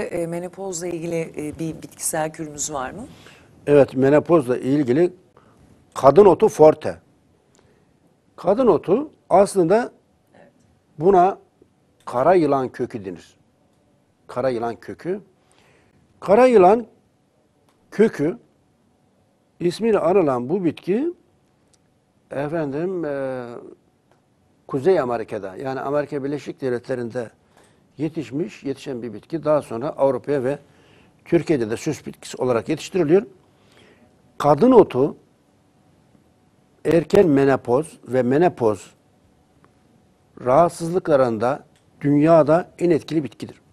E, e, menopozla ilgili e, bir bitkisel kürümüz var mı? Evet, menopozla ilgili kadın otu forte. Kadın otu aslında buna kara yılan kökü denir. Kara yılan kökü. Kara yılan kökü ismiyle anılan bu bitki efendim e, Kuzey Amerika'da yani Amerika Birleşik Devletleri'nde yetişmiş, yetişen bir bitki daha sonra Avrupa'ya ve Türkiye'de de süs bitkisi olarak yetiştiriliyor. Kadın otu erken menopoz ve menopoz rahatsızlıklarında dünyada en etkili bitkidir.